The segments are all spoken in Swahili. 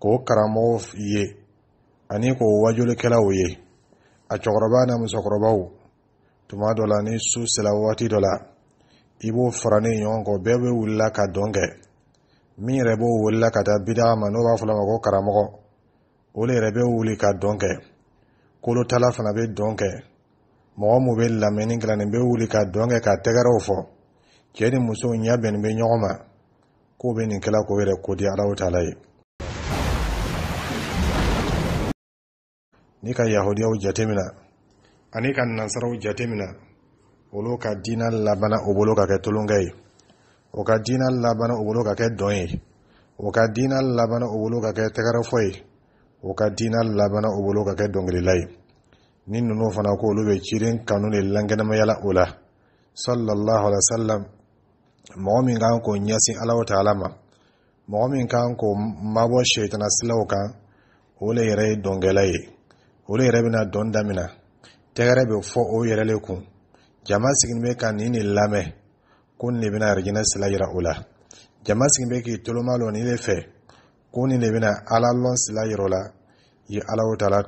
k'o karamɔgɔ ye ani k'o wajulikɛlaw ye a cɛkɔrɔba n'a musokɔrɔbaw tuma dɔ la ni su sela waati dɔ la i b'o fara ne ɲɔgɔn kɔ bɛɛ bɛ wulila ka dɔn kɛ min yɛrɛ b'o wulila ka taa bida ma n'o b'a fɔ ma ko karamɔgɔ o de yɛrɛ bɛ wuli ka dɔn kɛ kolotala fana bɛ dɔn kɛ mɔgɔ min bɛ lamɛnni kɛ nin bɛ wuli ka dɔn kɛ ka tɛgɛrɛw fɔ cɛ ni muso ɲɛ bɛnnen bɛ ɲɔgɔn ma k'o bɛ nin kɛla k'o yɛrɛ ko di alaw ta ye n'i ka yahudiyaw jatemina ani ka nansaraw jatemina olu ka diina labana o bolo ka kɛ tolonkɛ ye o ka diina labana o bolo ka kɛ dɔn ye o ka diina labana o bolo ka kɛ tɛgɛrɛfɔ ye o ka diina labana u bolo ka kɛ dɔnkilila ye ni ninnu fana ko olu bɛ ciden kanu de lankɛnɛmayala o la sallallahu alaihi wasallam mɔgɔ min kan k'o ɲɛsin alaw taala ma mɔgɔ min kan k'o mabɔ sɛtana silaw kan o le yɛrɛ ye dɔnkɛla ye olu yɛrɛ bɛna dɔn damina tɛgɛrɛ be fɔ o yɛrɛlen kun jama sigin be ka ni ni lamɛn ko ni de bɛna arijinɛ sira yira o la jama sigin be k'i toloma lɔ ni le fɛ ko ni le bɛna ala lɔn sira yira o la ye ala o ta la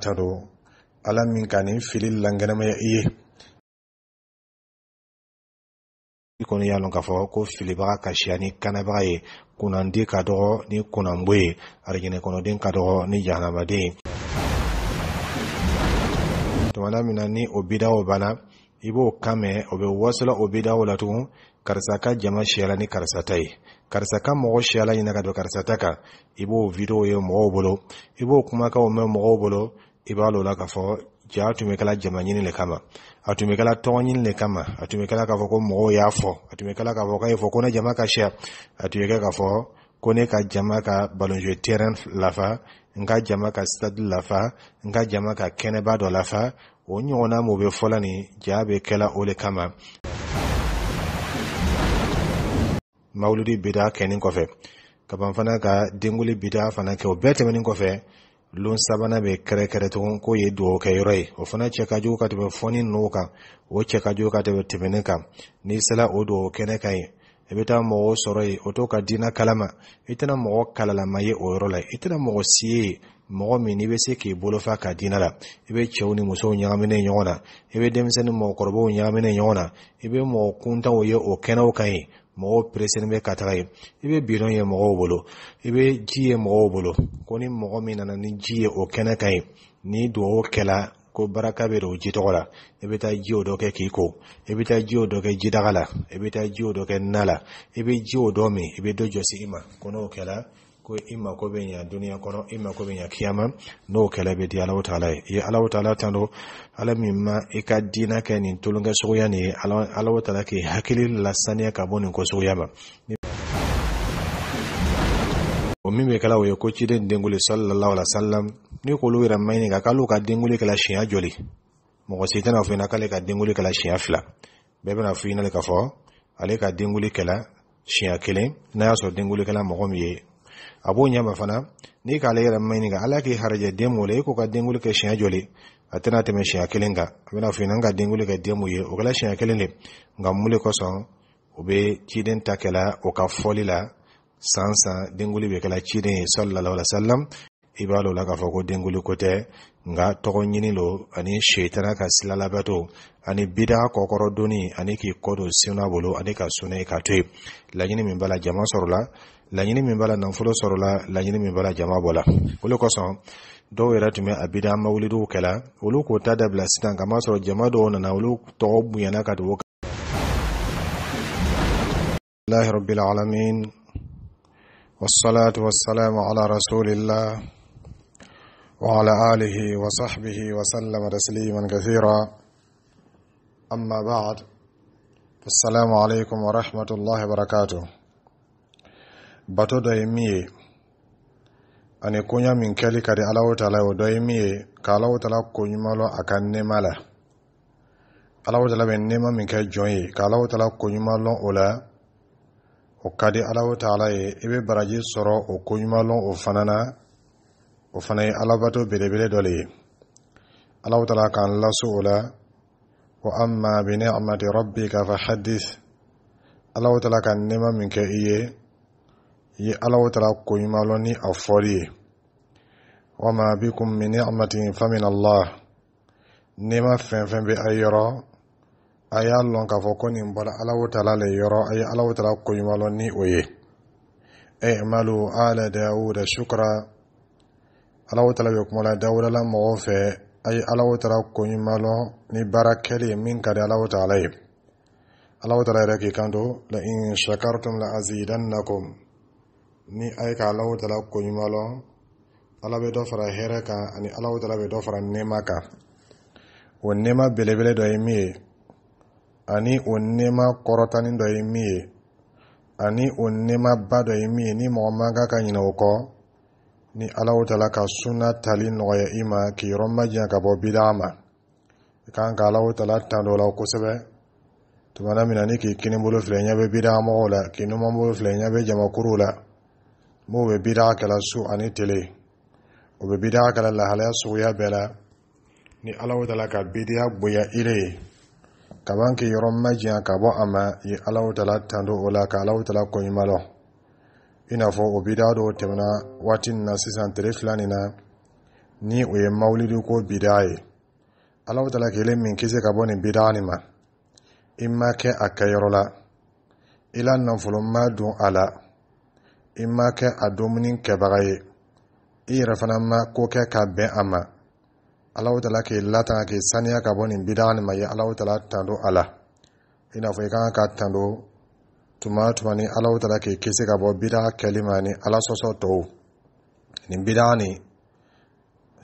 ala min ka nin fili lankɛnɛmaya i ye. i kɔni y'a lɔn k'a fɔ ko filibaga ka siya ni kanabaga ye kunnandi ka dɔgɔ ni kunnanbo ye arijinɛ kɔnɔden ka dɔgɔ ni jahanamaden ye tumana mina ni o bidaw banna i b'o kan mɛn o bɛ wasola o bidaw la karisa ka jama siyala ni karisa ta ye karisa ka mɔgɔ siyala ɲininka ka don karisa ta kan i b'o videow ye mɔgɔw bolo i b'o kumakaw mɛn mɔgɔw bolo i b'a lɔ la k'a fɔ ja a tun bɛ kɛla jama ɲini le kama a tun bɛ kɛla tɔgɔ ɲini le kama a tun bɛ kɛla k'a fɔ ko mɔgɔw y'a fɔ a tun bɛ kɛla k'a fɔ k'a ye fɔ ko ne jama ka siya a tun bɛ kɛ k'a fɔ ko ne ka jama ka balonje terrain lafa n ka jama ka stade lafa n ka jama ka kɛnɛba dɔ lafa o ɲɔgɔnna mun be fɔla nin jaa be kɛla o le kama mawuludi bida kɛnin kɔfɛ kaban fana ka denguli bida fana kɛ o bɛɛ tɛmɛnin kɔfɛ lon sabanan bɛ kɛrɛkɛrɛ tugun k'o ye dugawukɛ yɔrɔ ye o fana cɛ ka jugu ka tɛmɛ fɔni ninnu kan o cɛ ka jugu ka tɛmɛ tɛmɛnen kan n'i sera o dugawu kɛnɛ kan ye i be taa mɔgɔ sɔrɔ yen o to ka dina kalama i tɛna mɔgɔ kalalama ye o yɔrɔ la i tɛna mɔgɔ si ye mɔgɔ min ni be se k'i bolofa ka dina la i be cɛw ni musow ɲagaminen ɲɔgɔn na i be denmisɛni ni mɔgɔkɔrɔbaw ɲagaminen ɲɔgɔn na i be mɔgɔ kuntanw ye o kɛnɛw kan ye mɔgɔw pereselen bɛ ka taga ye i bɛ bidɔn ye mɔgɔw bolo i bɛ ji ye mɔgɔw bolo ko ni mɔgɔ min nana ni ji ye o kɛnɛ kan ye ni dugawu kɛla ko baraka bɛ don ji tɔgɔ la i e bɛ taa ji o dɔ kɛ k'i ko i e bɛ taa ji dɔ kɛ jidaga la i e bɛ taa ji dɔ kɛ na la i bɛ ji dɔ min i bɛ dɔ jɔsi i ma ko n'o kɛra ko i mako bɛ ɲa duniya kɔnɔ i mako bɛ ɲa kiyama n'o kɛlɛ bɛ di alaw ta ye i ye alaw ta tanto ala min ma i ka diinɛ kɛ nin tolonkɛ nin ye alaw ta k'i hakili lasaniya ka bɔ nin ko ma o min bɛ kɛla o ye ko ciden den sallallahu alaihi wasallam n'i k'olu yɛrɛ maɲini kan k'al'u ka denguli kɛla siɲɛ joli mɔgɔ si tɛna fɔ i k'ale ka denguli kɛla siɲɛ fila bɛɛ bɛna fɔ i k'a fɔ ale ka denguli kɛla siɲɛ kelen n'a y'a sɔrɔ denguli kɛla mɔgɔ min ye a b'o ɲɛma fana n'i k'ale yɛrɛ maɲini ala k'i harajɛ den mun la i k'o ka denguli kɛ siɲɛ joli a tɛna tɛmɛ siɲɛ kelen kan a bɛna fɔ i n ka denguli kɛ den mun ye o kɛla siɲɛ kelen de nka mun de kosɔn o bɛ ciden ta kɛla o ka fɔli la san san denguli bɛ kɛla ciden ye sallallahu alaihi wasallam i b'a lɔ la k'a fɔ ko denkuli ko tɛ nka tɔgɔ ɲini lo ani sɛtana ka sila labɛto ani bida kɔkɔrɔ doni ani k'i kɔ don suna bolo ani ka sunɛ ye ka to yen laɲini min b'a la jama sɔrɔla laɲini min b'a la nafolo sɔrɔla laɲini min b'a jama bɔla o le kosɔn dɔw yɛrɛ tun bɛ a bida mawulidiw kɛla olu k'o ta dabila sisan kamasɔrɔ jama dɔw nana olu tɔgɔ bonyana ka don الله رب العالمين والصلاة والسلام على رسول الله وعلى آله وصحبه وسلم تسليما كثيرا أما بعد السلام عليكم ورحمة الله وبركاته باتو مي أن يكون من كالي كاري ألاو تلاو دايمي كالاو تلاو كوني مالو أكان نمالا ألاو تلاو نما من كاي جوني كالاو تلاو كوني مالو أولا وكادي ألاو تلاو إبي براجي سورو وكوني مالو وفنانا o fana ye alabato belebele dɔ le ye alahu taala k'an laso o la wa amma bi ni'mati rabbika fa hadis alahu taala ka nɛma min kɛ i ye i ye alahu taala koɲuman lɔ ni a fɔli ye wama bikum min ni'matin fa min allah nɛma fɛn fɛn bɛ a yɔrɔ a y'a lɔn k'a fɔ ko nin bɔra alahu taala le yɔrɔ a ye alahu taala koɲuman ni o ye i'malu ala dawuda shukra ala o taala bɛ kuma la dawudala mɔgɔw fɛ a ye ala o koɲumalɔn ni baara kɛli ye min ka di ala o ye ala o yɛrɛ k'i kanto la in shakartum la azidannakum ni a ye ka ala o taala ala bɛ dɔ fara hɛrɛ kan ani ala o taala dɔ fara nɛɛma kan o nɛɛma belebele dɔ ye min ye ani o nɛɛma kɔrɔtanin dɔ ye min ye ani o nɛɛmaba dɔ ye min ye ni mɔgɔ man kan ka ɲinɛ o kɔ ni alaw tala ka sunna tali nɔgɔya i ma k'i yɔrɔ majanya ka bɔ bida ma i kan ka alaw tala tan dɔ la kosɛbɛ tumana min na ni k'i kini bolo filɛ ɲɛ bɛ bida mɔgɔw la k'i numan bolo filɛ ɲɛ bɛ jamakuru la mo bɛ bida kɛla su ani tele o bɛ bida kɛla lahalaya suguya bɛɛ la ni alaw tala ka bidiya bonya ire ye kaban k'i yɔrɔ majanya ka bɔ a ma ye alaw tala tan dɔ o la ka alaw tala koɲuman lɔ ina n'a fɔ o bida dɔw tɛmɛna waati min na sisan tere fila nin na ni o ye mawulidi ko bida ye ala taala kelen min kisi ka bɔ nin bida nin ma i ma kɛ a kɛyɔrɔ la i la nafolo ma don a la i ma kɛ a dumuni kɛbaga ye i yɛrɛ fana ma ko kɛ ka bɛn a ma ala taala k'i latanga k'i saniya ka bɔ nin bida nin ma ye ala taala tando a la i n'a fɔ i ka kan ka tando tuma tuma ni ala taara k'i kisi ka bɔ bida kɛli ma ni ala sɔsɔ tɔw ni bida ni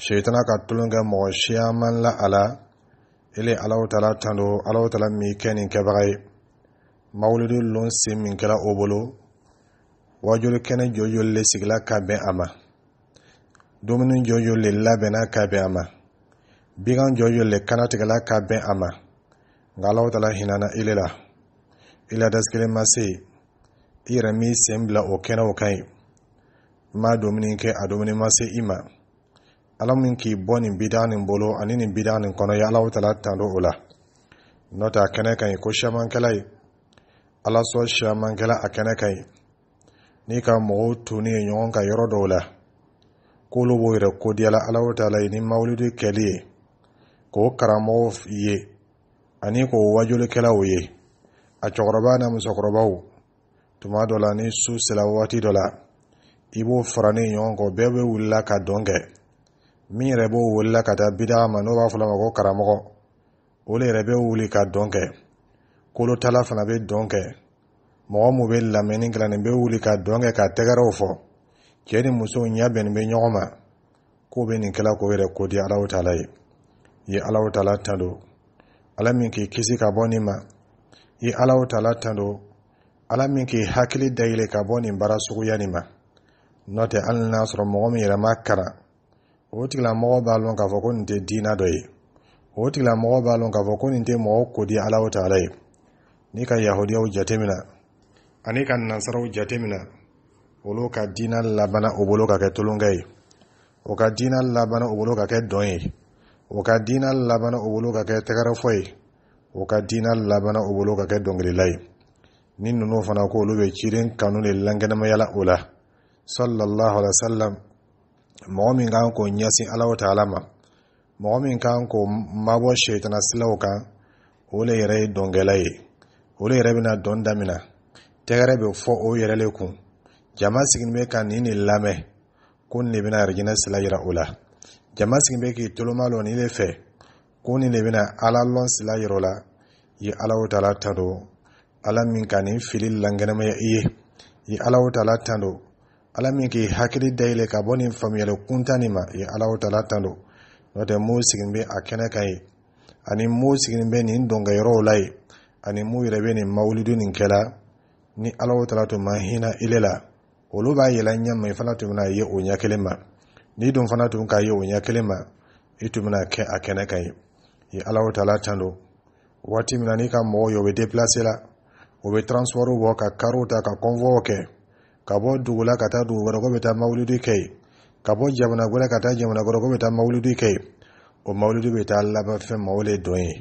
seyitana ka tulon kɛ mɔgɔ siya man la a la ele alaw taala tando alaw taala mi kɛ nin kɛbaga ye mawulidi lon sen min kɛra o bolo wajuli kɛnɛ jɔjɔli le sigila ka bɛn a ma dumuni jɔjɔli le labɛnna ka bɛn a ma bigan jɔjɔli le tigɛla ka bɛn a ma nka alaw taala hinɛna ele la i ladasigɛlen ma se i yɛrɛ min sen bila o kɛnɛ o kan ɲi n ma dumuni kɛ a dumuni ma se i ma ala min k'i bɔ nin bida nin bolo ani nin bida nin kɔnɔ ye ala taala tanto o la n'o tɛ a kɛnɛ ka ɲi ko siyamankɛla ye ala sɔn siyamankɛla a kɛnɛ ka ɲi n'i ka mɔgɔw tunni ye ɲɔgɔn kan yɔrɔ dɔw la k'olu b'o yɛrɛ kodiyala ala taala ye ni mawulidi kɛli ye k'o karamɔgɔw ye ani k'o wajulikɛlaw ye a cɛkɔrɔba n'a musokɔrɔbaw tuma dɔ la ni su sela waati dɔ la i b'o fara ne ɲɔgɔn kɔ bɛɛ bɛ wulila ka dɔn kɛ min yɛrɛ b'o wulila ka taa bidaga ma n'o b'a fɔ ma ko karamɔgɔ o de yɛrɛ bɛ wuli ka dɔn kɛ kolotala fana bɛ dɔn kɛ mɔgɔ min bɛ lamɛnni kɛ nin bɛ wuli ka dɔn kɛ ka tɛgɛrɛw fɔ cɛ ni muso ɲɛ bɛnnen bɛ ɲɔgɔn ma k'o bɛ nin kɛla k'o yɛrɛ ko di alaw ta la ye ye alaw ta la tan don ala min k'i kisi ka bɔ nin ma i alaw tala tando ala min k'i hakili dayile ka bɔ nin baara suguya nin ma n'o tɛ hali n'a sɔrɔ mɔgɔ min yɛrɛ ma o tigilamɔgɔ b'a lɔn k'a fɔ ko nin tɛ diina dɔ ye o tigilamɔgɔ b'a lɔn k'a fɔ ko nin tɛ mɔgɔ ko di alaw tala ye n'i ka yahudiyaw jatemina ani ka nansaraw jatemina olu ka diina labana o bolo ka kɛ tolonkɛ ye o ka diina labana o bolo ka kɛ dɔn ye o ka diina labana o bolo ka kɛ tɛgɛrɛfɔ ye o ka diina labana o bolo ka kɛ dɔnkilila ye ni ninnu fana ko olu bɛ ciden kanu de lankɛnɛmayala o la sallallahu alaihi wasallam mɔgɔ min kan k'o ɲɛsin ala taala ma mɔgɔ min kan k'o mabɔ sɛtana siraw kan o le yɛrɛ ye dɔnkɛla ye o le yɛrɛ bɛna dɔn damina tɛgɛrɛ bɛ fɔ o yɛrɛ le kun jama sigilen bɛ ka nin de lamɛn ko nin de bɛna arijinɛ sira yira o la jama sigilen bɛ k'i toloma nin de fɛ kuni ne de ala lɔn sila yɔrɔ la ye ala o taala tanto ala min ka nin fili lankɛnɛmaya i ye i ye ala o taala tanto ala min k'i hakili dayɛlɛ ka bɔ nin faamuyali kuntan nin ma ye ala o taala tanto n'o tɛ m'o sigilen bɛ a kɛnɛ kan ye ani m'o sigilen bɛ nin dɔnkɛyɔrɔw la ye ani m'u yɛrɛ bɛ nin mawulidu nin kɛla ni ala o tun ma hinɛ ile la olu b'a yɛlɛ ɲɛ ma i fana tun bɛna ye o ɲɛ kelen ma n'i dun fana tun k'a ye o ɲɛ kelen ma i tun bɛna kɛ a kɛnɛ kan ye ye ala tala tando waati min na n'i ka mɔgɔw ye o bɛ déplacé la o bɛ transport bɔ ka kariw ta ka convoi kɛ ka bɔ dugu la ka taa dugu wɛrɛ ko bɛ taa mawuludi kɛ yen ka bɔ jamana wɛrɛ ka taa jamana wɛrɛ ko bɛ taa mawuludi kɛ yen o mawuludi bɛ taa laban fɛn ma o le dɔn ye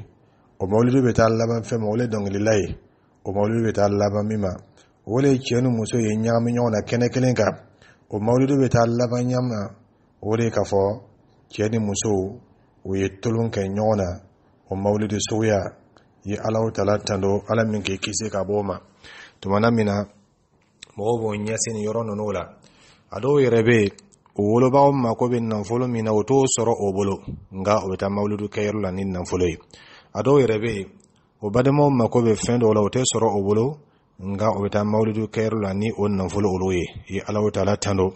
o mawuludi bɛ taa laban fɛn ma o le dɔnkilila ye o mawuludi bɛ taa laban min ma o le cɛ ni muso ye ɲagami ɲɔgɔn na kɛnɛ kelen kan o mawuludi bɛ taa laban ɲama o de k'a fɔ cɛ ni muso u ye tolon kɛ ɲɔgɔn na o mawulidi suguya ye alaw tala tando ala min k'i kisi ka bɔ o ma tumana min na mɔgɔw b'o ɲɛsin nin yɔrɔ ninnu la a dɔw yɛrɛ bɛ yen o wolobaaw mako bɛ nafolo min na o t'o sɔrɔ o bolo nka o bɛ taa mawuludu kɛyɔrɔ la ni nafolo ye a dɔw yɛrɛ bɛ yen o balimaw mako bɛ fɛn dɔw la o tɛ sɔrɔ o bolo nka o bɛ taa mawuludu kɛyɔrɔ la ni o nafolo olu ye ye alaw tala tando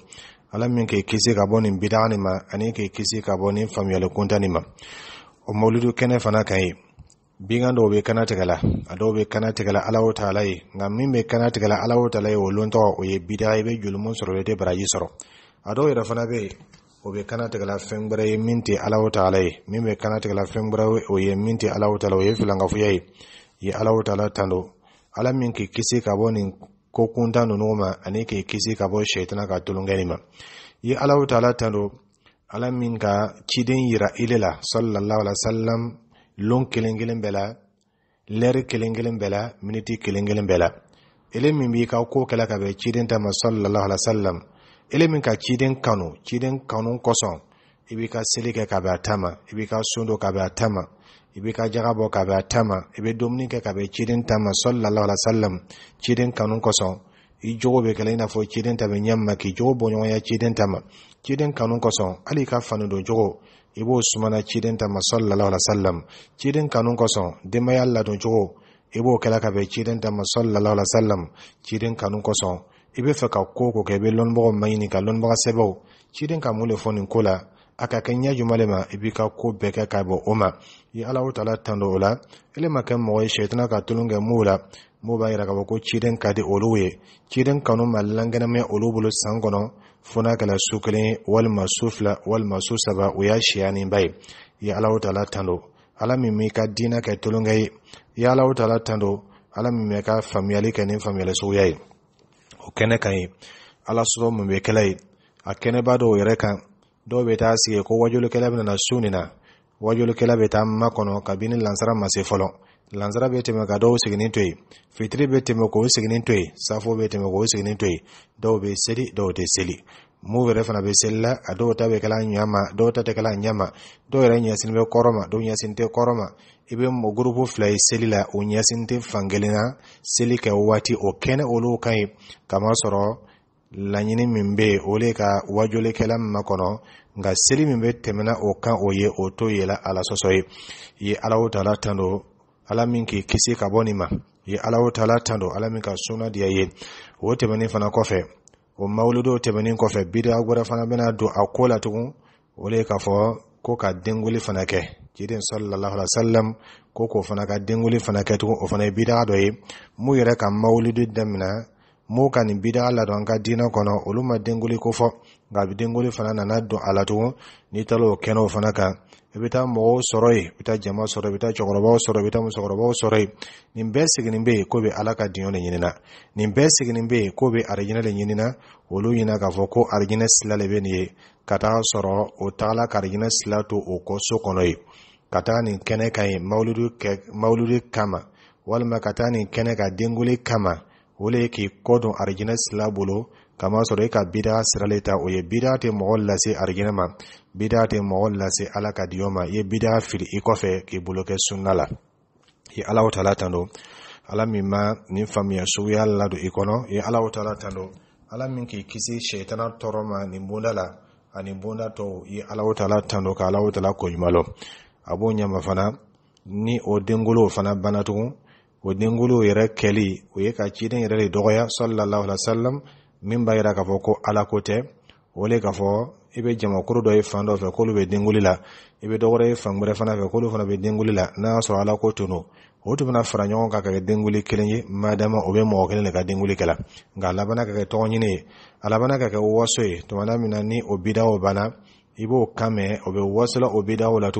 ala min k'i kisi ka bɔ nin bida nin ma ani k'i kisi ka bɔ nin faamuyali kuntan nin ma o mawulidu kɛnɛ fana kan ye binkan dɔw bɛ kana tigɛla a dɔw bɛ kana tigɛla ala taala ye nka min bɛ kana tigɛla ala taala ye o lontɔ o ye bida i bɛ joli sɔrɔ i tɛ baraji sɔrɔ a dɔw yɛrɛ fana bɛ o bɛ kana tigɛla fɛn wɛrɛ ye min tɛ ala taala ye min bɛ kana tigɛla fɛn wɛrɛ o ye min tɛ ala taala o ye filankafoya ye ye ala taala tanto ala min k'i kisi ka bɔ nin ko kuntan ma ani k'i kisi ka bɔ sɛtana ka tolonkɛli ma i alahu taala tanto ala min ka ciden yira ile la sallallahu alaihi wasallam lon kelen kelen bɛɛ la lɛri kelen kelen bɛɛ la miniti kelen kelen bɛɛ la ele min b'i ka ko kɛla ka bɛn ciden ta ma sallallahu alaihi wasallam ele min ka ciden kanu ciden kanu kosɔn i b'i ka seli kɛ ka bɛn a ta ma i b'i ka sun don ka bɛn a ta ma i bɛ ka jaga bɔ ka bɛ a ta ma i bɛ dumuni kɛ ka bɛ ciden tama sallallahu alaihi wasallam salam ciden kanu kosɔn i jogo be kɛlɛ i n'a fɔ ciden ta bɛ ɲɛ k'i jogo bɔ ɲɔgɔnya ciden tama ma ciden kanu kosɔn hali i ka fani don jogo i b'o sumana ciden ta ma sɔlilahu ala salam ciden kanu kosɔn denbaya ladon cogo i b'o kɛla ka bɛn ciden tama sallallahu alaihi wasallam salam ciden kanu kosɔn i bɛ fɛ ka ko o ko kɛ i bɛ lɔnnibaga maɲini ka lɔnnibaga sɛbɛw ciden ka mun de fɔ nin ko la a ka kɛ ɲɛ jumɛn le ma i b'i ka ko bɛɛ kɛ ka bɔ o ma i alahu taala tanto o la ele ma kɛ mɔgɔ ye sɛtana ka tulon kɛ m'o la m'o b'a yira k'a fɔ ko ciden ka di olu ye ciden kanu ma lankɛnɛmɛ olu bolo san kɔnɔ fo n'a su kelen walima su fila walima su saba o y'a siyaninba ye i alahu taala tanto ala min b'i ka diinɛ kɛ tulonkɛ ye i alahu taala tanto ala min bɛ ka faamuyali kɛ ni faamuyali suguya ye o kɛnɛ kan ye ala sɔrɔ mun bɛ kɛlɛ ye a kɛnɛba dɔw yɛrɛ kan dɔw bɛ taa sigi ko wajulikɛla bɛ na su nin na wajulikɛla bɛ taa makɔnɔ kabini lansara ma se fɔlɔ lansara bɛ tɛmɛ ka dɔw sigilen to yen fitiri bɛ tɛmɛ k'o sigilen to yen safo bɛ tɛmɛ k'o sigilen to yen dɔw bɛ seli dɔw tɛ seli mun yɛrɛ fana bɛ seli la a dɔw ta bɛ kɛla ɲɛma dɔw ta tɛ kɛla ɲɛma dɔw yɛrɛ ɲɛsin bɛ kɔrɔ ma dɔw ɲɛsin tɛ kɔrɔ ma i bɛ mɔ gurupu fila ye seli la o ɲɛsin tɛ fankelen na seli kɛ waati o kɛnɛ olu kan ye kamasɔrɔ laɲini min bɛ yen o de ka wajolikɛla min kɔnɔ nka seli min bɛ tɛmɛna o kan o ye o to yɛlɛ ala sɔsɔ ye i ye ala tala taala tanto ala min k'i kisi ka bɔ nin ma i ye ala tala taala tanto ala min ka suna diya ye o tɛmɛnen fana kɔfɛ o mawuludow tɛmɛnen kɔfɛ bidaha wɛrɛ fana bena don a ko la tugun o de k'a fɔ ko ka denguli fana kɛ ciden sallallahu alaihi wasallam ko k'o fana ka denguli fana kɛ tugun o fana ye bidaha dɔ ye mun yɛrɛ ka mawuludi damina mun ka nin bida ala don an ka diinɛ kɔnɔ olu ma denguli ko fɔ nka bi denguli fana nana don a la tugun n'i taara o kɛnɛw fana kan i bɛ taa mɔgɔw sɔrɔ yen i bɛ taa jama sɔrɔ yen i bɛ taa cɛkɔrɔbaw sɔrɔ yen i bɛ taa musokɔrɔbaw sɔrɔ yen nin bɛɛ seginni bɛ yen ko bɛ ala ka diɲɛ de ɲinina nin bɛɛ seginni bɛ yen ko bɛ arijinɛ de ɲinina olu ɲina k'a fɔ ko arijinɛ sila de bɛ nin ye ka taa sɔrɔ o taala ka arijinɛ sila to o kɔ so kɔnɔ yen ka taa nin kɛnɛ kan yen mawuludu kama walima ka taa nin kɛnɛ ka denguli kama o le ye k'i kɔ don arijinɛ sila bolo kamasɔrɔ i ka bida sirale ta o ye bida tɛ mɔgɔ lase arijinɛ ma bida tɛ mɔgɔ lase ala ka diyɔ ma i ye bida fili i kɔfɛ k'i bolo kɛ sunna la i ye alaw tala tando ala min ma nin faamuya suguya ladon i kɔnɔ i ye alaw tala tando ala min k'i kisi sɛtana tɔɔrɔ ma nin bonda la ani bonda tɔw i ye alaw tala tando ka alaw tala koɲuman lɔ a b'o ɲama fana ni o dengolow fana banna tugun o dengulu yɛrɛ kɛli o ye ka ciden yɛrɛ de dɔgɔya sallallahu alaihi wasallam min b'a yira k'a fɔ ko ala ko tɛ o le k'a fɔ i bɛ jamakuru dɔ ye fan dɔ fɛ k'olu bɛ denguli la i bɛ dɔwɛrɛ ye fan wɛrɛ fana fɛ k'olu fana bɛ denguli la n'a y'a sɔrɔ ala ko tun o tun bɛna fara ɲɔgɔn kan ka kɛ denguli kelen ye madama o bɛ mɔgɔ kelen de ka denguli kɛla nka a ka kɛ tɔgɔɲini ye a labanna ka kɛ waso ye tumana min na ni o bidaw banna i b'o kan mɛn o be wasola o bidaw la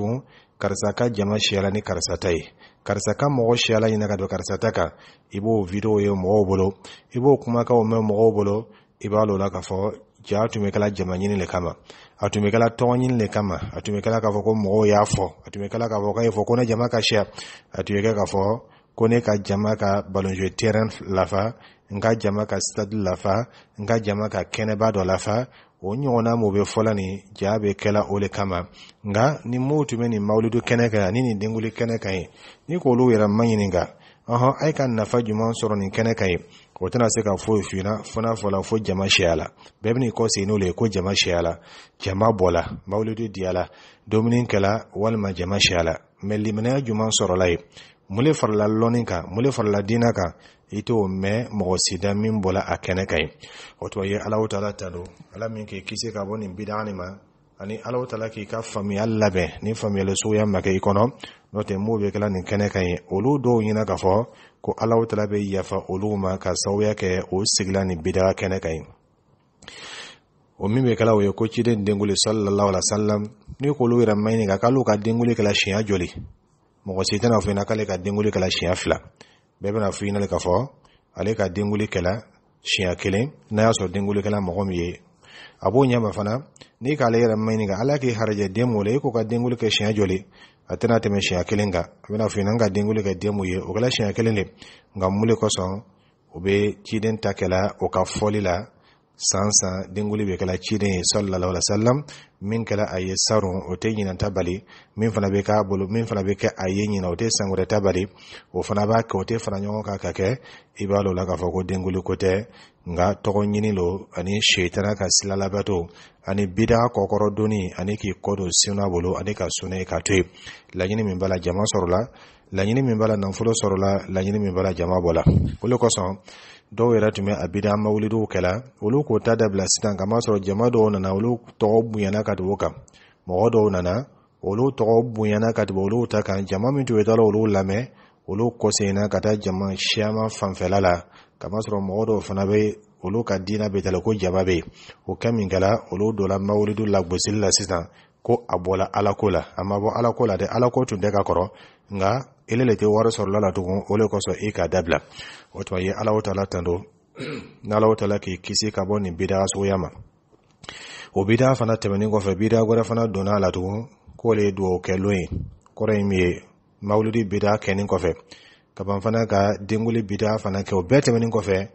karisa ka jama siyala ni karisa ta ye karisa ka mɔgɔ siyala ɲina ka don karisa ta kan i b'o videow ye mɔgɔw bolo i b'o kumakaw mɛn mɔgɔw bolo i b'a lɔ la k'a fɔ ja a tun bɛ kɛla jama ɲini le kama a tun bɛ kɛla tɔgɔ ɲini le kama a tun bɛ kɛla k'a fɔ ko mɔgɔw y'a fɔ a tun bɛ kɛla k'a fɔ k'a ye fɔ ko ne jama ka siya a tun bɛ kɛ k'a fɔ ko ne ka jama ka balonzo terrain lafa n ka jama ka sitadi lafa n ka jama ka kɛnɛba dɔ lafa o ɲɔgɔnna mu bɛ fɔla nin ja bɛ kɛla o le kama nka ni mow tun bɛ nin mawulidu kɛnɛ kan ani nin denkuli kɛnɛ kan ye ni k'olu yɛrɛ ma ɲininka a ye ka nafa juman sɔrɔ nin kɛnɛ kan ye o tɛna se ka foyi f'i ɲɛna fɔla fo jama siy'a la bɛɛ bɛn'i kɔ segin n'o ye ko jama siy'a la jama bɔla mawulidu diy'a la kɛla walima jama siy'a la mɛ liminɛya juman sɔrɔla yen mun le farala lɔnni kan mun le farala diinɛ kan i t'o mɛn mɔgɔ sida min bɔla a kɛnɛ ka ɲi o tuma ye alaw taala ta ala min k'i kisi ka bɔ nin bida nin ma ani alaw taala k'i ka faamuya labɛn ni faamuyali suguya ma i kɔnɔ n'o tɛ m'o bɛ kɛla nin kɛnɛ ka ɲi olu dɔw ɲɛna k'a fɔ ko alaw taala bɛ yafa olu ma ka sababuya kɛ o sigila nin bida kɛnɛ ka ɲi o min bɛ kɛla o ye ko ciden denguli sallallahu alaihi wasallam ni k'olu yɛrɛ maɲini ka k'alu ka denguli kɛla siɲɛ joli mɔgɔ si tɛna fɔ i ɲɛna k'ale ka denguli kɛla siɲɛ fila bɛɛ bena fɔ i fɔ ale ka denguli kɛla siɲɛ kelen n'a y'a sɔrɔ denguli kɛla mɔgɔ min ye a b'o ɲɛma fana n'i k'ale yɛrɛ ɲininka ala k'i harajɛ den mun la i e k'o ka denguli kɛ siɲɛ joli a tɛna tɛmɛ siɲɛ kelen kan a bɛna fɔ n ka denguli kɛ den mun ye o kɛla siɲɛ kelen de nka mun de kosɔn o bɛ ciden ta kɛla o ka fɔli la sansa san denguli be kɛla ciden ye sallallahu alaihi wasallam min kɛla a sarun o tɛ ɲinata bali min fana bɛ k'a bolo min fana bɛ kɛ a ye o tɛ sankɔrɔta bali o fana b'a kɛ o tɛ fara ɲɔgɔn ka kɛ i la k'a fɔ ko denguli ko tɛ nka tɔgɔ lo ani sɛtana ka sira labɛto ani bida kɔkɔrɔ doni ani k'i kɔ don suna ani ka sunɛ ka to yen laɲini min b'a la jama sɔrɔla laɲini min b'a la nafolo sɔrɔla laɲini min b'a jama bɔ la o dɔw yɛrɛ tun bɛ a bida mawulidiw kɛla olu k'o ta dabila sisan kamasɔrɔ jama dɔw nana olu tɔgɔ bonyana ka tugu kan mɔgɔ dɔw nana olu tɔgɔ bonyana ka tugu olu ta kan jama min tun bɛ taa olu lamɛn olu kɔseginna ka taa jama siyaman fanfɛla la kamasɔrɔ mɔgɔ dɔw fana bɛ olu ka diinɛ bɛ tala ko jaba bɛ o kɛ min kɛla olu dɔla mawulidu lagosili la sisan ko a bɔla alako la a ma bɔ alako la dɛ alako tun tɛ ka kɔrɔ nka i le tɛ wari sɔrɔla la tugun o le kosɔn i e k'a dabila o tuma ye ala taala tanto n'alaw taala k'i kisi ka bɔ nin bidaa suguya ma o bidaa fana tɛmɛnin kɔfɛ bidaa wɛrɛ fana donna a la tugun k'o le ye duwawu kɛ lon ye kɔrɔ ye min ye mawuludi bidaa kɛnin kɔfɛ kaban fana ka denguli bidaa fana kɛ o bɛɛ tɛmɛnin kɔfɛ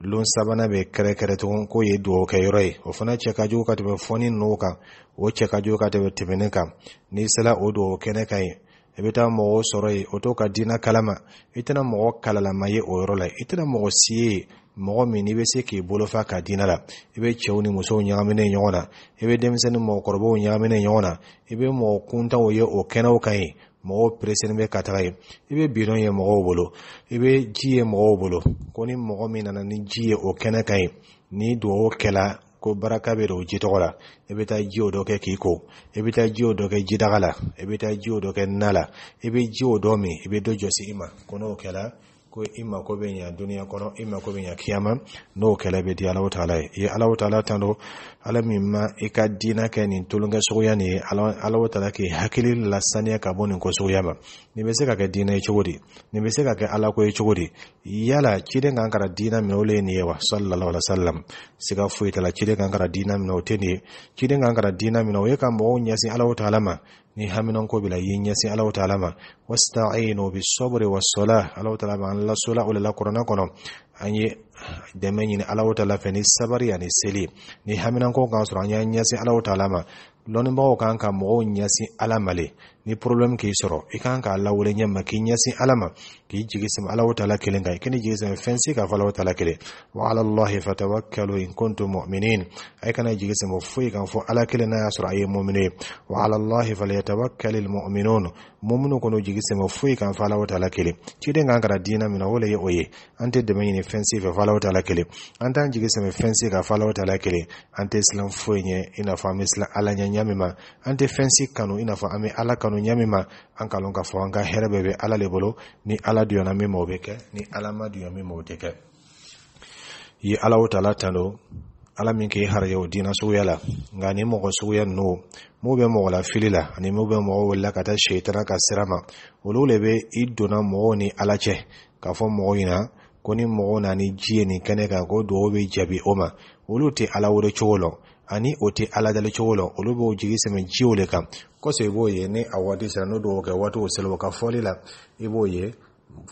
lon sabanan bɛ kɛrɛkɛrɛ tugun k'o ye duwawu kɛ yɔrɔ ye o fana cɛ ka jugu ka tɛmɛ fɔni n'o kan o cɛ ka jugu ka tɛmɛ tɛmɛnin kan n'i sera o duwawu kɛnɛ kan ye i be taa mɔgɔ sɔrɔ ye o t'o ka dina kalama i tɛna mɔgɔ kalalama ye o yɔrɔ la i tɛna mɔgɔ si mɔgɔ min ni be se k'i bolofa ka dina la i be cɛw ni musow ɲagaminen ɲɔgɔn na i be denmisɛni ni mɔgɔkɔrɔbaw ɲagaminen ɲɔgɔn na i be mɔgɔ kuntanw ye o kɛnɛw kan ye mɔgɔw pereselen bɛ ka taga ye i bɛ bidɔn ye mɔgɔw bolo i be ji ye mɔgɔw bolo ko ni mɔgɔ min nana ni ji ye o kɛnɛ kan yen ni dugawu kɛla ko baraka be do ji tɔgɔ la i e be taa ji dɔ kɛ k'i ko i e be taa ji o dɔ kɛ jidaga la i e be taa ji dɔ kɛ na la i be ji dɔ min i be dɔ jɔsi i ma ko n'o kɛla ko i mako be ɲa duniya kɔnɔ i mako be ɲa kiyama n'o kɛlɛ be di alahu taala ye i ye alaw taala tanto ala min ma i e ka diinɛ kɛ nin tolonkɛ suguya nin ye alaw taala k'i hakili lasaniya ka bɔ nin ko suguya ma nin be se ka kɛ diinɛ ye cogo di nin bɛ se ka kɛ ala ko ye cogo di yala ciden kan ka diinɛ minɛ o le ye nin ye wa sallallahu alaihi wasallam siga foyi t'a la ciden kan ka diinɛ minɛ o tɛ nin ye ciden kan ka diinɛ minɛ o ye ka mɔgɔw ɲɛsin alahu taala ma ni haminan ko bila yinya si alaw ta'ala ma wasta'inu bis sabri was salah alaw ta'ala ma la sala wala qur'ana kono anye deme ni alaw ta'ala fe ni sabari yani seli ni haminan ko kan so anya nya si alaw ta'ala ma lonin bawo kan ka mo nya si alamale ni problème k'i sɔrɔ i kan k'a lawale ɲɛma k'i ɲɛsin ala ma k'i jigi sama ala taala kelen kan i kɛnɛ jigi sama fɛn k'a fɔ ala taala kelen wa ala allahi fatawakkalu in kuntum mu'minin a ye kana jigi sama foyi kan fɔ ala kelen n'a y'a sɔrɔ a ye mumine wa ala allahi falyatawakkal almu'minun muminu kɔnɔ jigi sama foyi kan fɔ ala taala kelen ciden kan kɛra diina min na o le ye o ye an tɛ dɛmɛ ɲini fɛn si fɛ fɔ ala taala kelen an t'an jigi sama fɛn k'a kan fɔ ala taala kelen an tɛ silan foyi ɲɛ i n'a fɔ an bɛ silan ala ɲɛ ɲɛ min ma an tɛ fɛn kanu i n'a fɔ an bɛ ala kanu kanu ɲɛ ma an ka lɔn k'a fɔ an ka hɛrɛ bɛɛ bɛ ala le bolo ni ala diyɔnna min ma o bɛ kɛ ni ala ma diyɔn min ma o tɛ kɛ ye ala o tala tando ala min k'e harajɛ o diina suguya la nka ni mɔgɔ suguya ninnu m'u bɛ mɔgɔ la fili la ani m'u bɛ mɔgɔ wulila ka taa sɛtana ka sira ma olu de bɛ i donna mɔgɔw ni ala cɛ k'a fɔ mɔgɔw ɲɛna ko ni mɔgɔw na ni ji ye nin kɛnɛ kan ko duwawu bɛ jaabi o ma olu tɛ ala wele cogo lɔ ani o tɛ aladalicogo dali la olu b'o jigi sɛmɛ jiw le kan kosɔn i b'o ye ni a waati sera n'o dɔw kɛ waati o sera o ka fɔli la i b'o ye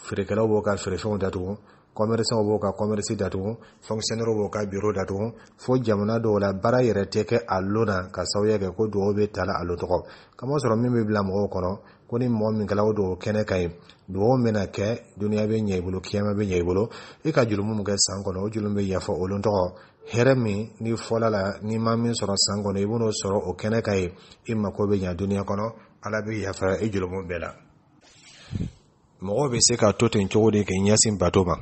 feerekɛlaw b'o ka feerefɛnw datugu commerçants b'o ka kɔmɛrisi datugu fonctionnaire b'o ka biro datugu fo jamana dɔw la baara yɛrɛ tɛ kɛ a lon ka sababuya kɛ ko duwawu bɛ tala a lon tɔgɔ kamasɔrɔ min bɛ bila mɔgɔw kɔnɔ ko ni mɔgɔ min kɛla o dugawu kɛnɛ ka ɲi dugawu min bɛna kɛ duniya bɛ ɲɛ i bolo kiyama bɛ ɲɛ i bolo i ka juru mun kɛ san kɔnɔ o juru bɛ yafa olu tɔgɔ hɛrɛ min n'i fɔla la n'i ma min sɔrɔ san kɔnɔ i b'o sɔrɔ o kɛnɛ ka ɲi i mako bɛ ɲɛ duniya kɔnɔ ala bɛ yafa i juru bɛɛ la mɔgɔ bɛ se ka to ten cogo de k'i ɲɛsin bato ma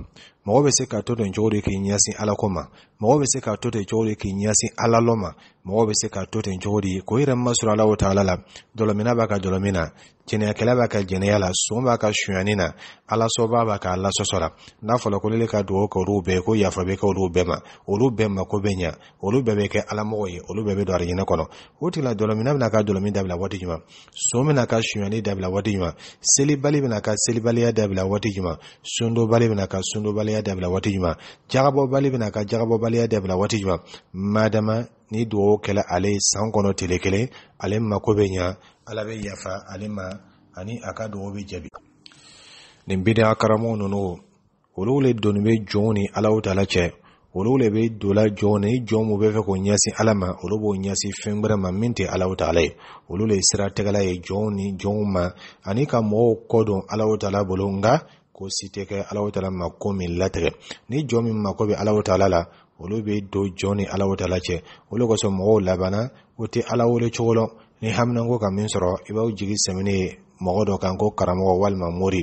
mɔgɔ bɛ se ka to ten cogo de k'i ɲɛsin alako ma mɔgɔ bɛ se ka to ten cogo de k'i ɲɛsin alalɔ ma mɔgɔ be se ka to ten cogo di k'o yɛrɛ masɔrɔ ala taala la dɔlɔmina b'a ka dɔlɔmin na jɛnɛyakɛla b'a ka jɛnɛya la sɔn b'a ka suɲani na alasɔba b'a ka alasɔsɔ n'a fɔra ko ne ka dugawu kɛ olu bɛɛ ko yafa bɛ kɛ olu bɛɛ ma olu bɛɛ mako bɛ ɲa olu bɛɛ bɛ kɛ alamɔgɔ ye olu bɛɛ bɛ don araɲinɛ kɔnɔ o tigila dɔlɔmina bɛna ka dɔlɔmin dabila waati jumɛn sɔn bɛna ka suɲani dabila waati jumɛn selibali bɛna ka selibaliya dabila waati jumɛn sundobali bɛna ka sundobaliya dabila waati jumɛn jagabɔbali bɛna ka jagabɔbaliya dabila waati jumɛn madama ni dugawu kɛla ale ye san kɔnɔ tile kelen ale mako bɛ ɲa ala be yafa ale ma ani a ka dugawu bɛ jaabi nin bidiya karamɔgɔ ninnu olu le doni bɛ jɔnw ni alaw ta la cɛ olu le bɛ dola jɔn ni jɔn mu bɛ fɛ k'o ɲɛsin ala ma olu b'o ɲɛsin fɛn wɛrɛ ma min tɛ alaw ta ala ye olu le ye siratigɛla ye jɔnw ni jɔnw ma ani ka mɔgɔw kɔdɔn alaw ta ala bolo nka ko si tɛ kɛ alaw ta ma ko min latigɛ ni jɔn min mako bɛ alaw ta la olu be don jɔn ni ala wotala cɛ o de mɔgɔw labanna o tɛ ala wele cogo la ni haminanko ka min sɔrɔ i b'aw jigi sɛmɛni ye mɔgɔ dɔ kan ko karamɔgɔ walima mori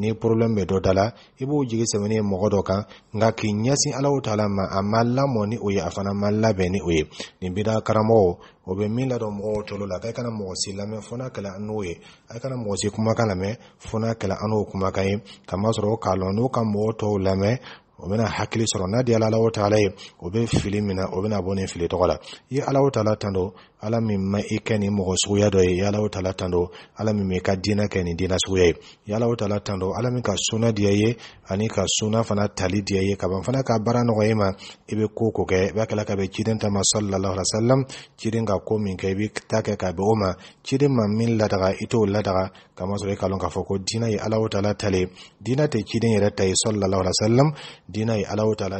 ni porobilɛmu bɛ dɔ da i b'o jigi sɛmɛni ye mɔgɔ dɔ kan nka k'i ɲɛsin ala ta ma a ma lamɔ ni o ye a fana ma labɛn ni o ye nin bida karamɔgɔ o bɛ min ladɔn mɔgɔw colo la k'a kana mɔgɔ si lamɛn fo kɛla an n'o ye a kana mɔgɔ si kumakan lamɛn fo kɛla an n'o kumakan ye kamasɔrɔ k'a lɔn n'o ka mɔgɔ tɔw lamɛn o bɛna hakili sɔrɔ n'a di ala o taala ye o bɛ fili min na o bɛna bɔ nin fili tɔgɔ la i ye alawo o taala tan don ala min ma i kɛ nin mɔgɔ suguya dɔ ye yala o tala tando ala min i ka diinɛ kɛ nin diinɛ suguya ye yala o tala tando ala min ka sunna diya ye ani ka sunna fana tali diya ye kaban fana ka baara nɔgɔ ye ma i bɛ ko ko kɛ i b'a kɛla ka bɛ ciden ta ma sallallahu alaihi ciden ka ko min kɛ i bɛ ta kɛ ka bɛn o ma ciden ma min ladaga i t'o ladaga kamasɔrɔ i ka lɔn k'a fɔ ko diinɛ ye ala o tale diinɛ tɛ ciden yɛrɛ ta ye sallallahu alaihi wasallam diinɛ ye ala o tale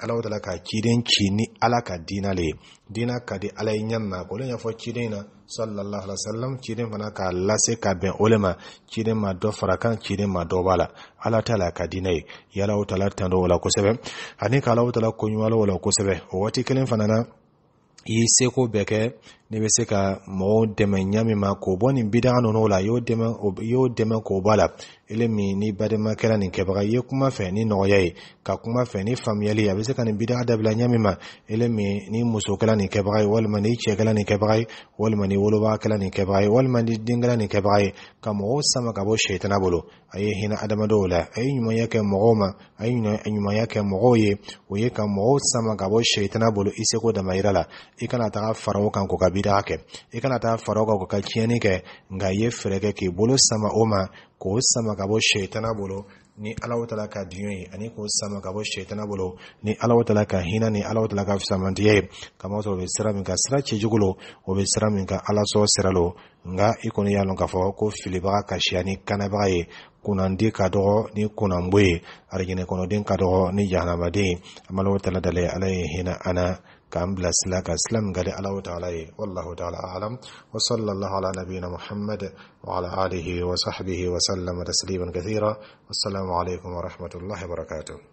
ala o ka ciden ci ni ala ka diinɛ le ye diinɛ ka di ala ye ɲɛ ma olu y'a fɔ ciden na sallallahu alaihi wasallam ciden fana k'a lase ka bɛn o le ma ciden ma dɔ fara kan ciden ma dɔ b'a la ala ta la ka diinɛ ye yala o tala la o la kosɛbɛ ani k'ala o tala la koɲuman o la kosɛbɛ o waati kelen fana na i y'i seko bɛɛ kɛ ne bɛ se ka mɔgɔw dɛmɛ ɲa ma k'o bɔ nin bidaga ninnu la y'o dɛmɛ y'o dɛmɛ k'o bɔ la ele min ni badema kɛra nin kɛbaga ye kuma fɛ ni nɔgɔya ye ka kuma fɛ ni faamuyali a bɛ se ka nin bidaga dabila ɲa ma ele min ni muso kɛra nin kɛbaga ye walima ni cɛ kɛra nin kɛbaga ye walima ni woloba kɛra nin kɛbaga ye walima ni den kɛra nin kɛbaga ye ka mɔgɔw sama ka bɔ sɛtana bolo a ye hinɛ adamadenw la a ye ɲumanya kɛ mɔgɔw ma a ye ɲumanya kɛ mɔgɔw ye o ye ka mɔgɔw sama ka bɔ sɛtana bolo i seko damayira la i kana taga fara o kan ko ka i e t'a kɛ i kana taa fara o kan k'o ka tiɲɛni kɛ nka i ye fɛɛrɛ kɛ k'i bolo sama o ma k'o sama ka bɔ sɛtana bolo ni alaw ta ka diɲɛ ye ani k'o sama ka bɔ sɛtana bolo ni alaw ta ka hinɛ ni alaw ta ka fisamantiya ye kamasɔrɔ o bɛ sira min ka sira ci cogo lo o bɛ sira min ka ala sɔn sira lo nka i e kɔni y'a dɔn k'a fɔ ko filibaga ka siya ni kanabaga ye kunnandi ka dɔgɔ ni kunnanbo ye arijinɛ kɔnɔden ka dɔgɔ ni jahanabaden ye an b'alaw ta dalen ala ye hinɛ an na كم بلس لك اسلام قلي الله تعالى والله تعالى اعلم وصلى الله على نبينا محمد وعلى اله وصحبه وسلم تسليما كثيرا والسلام عليكم ورحمه الله وبركاته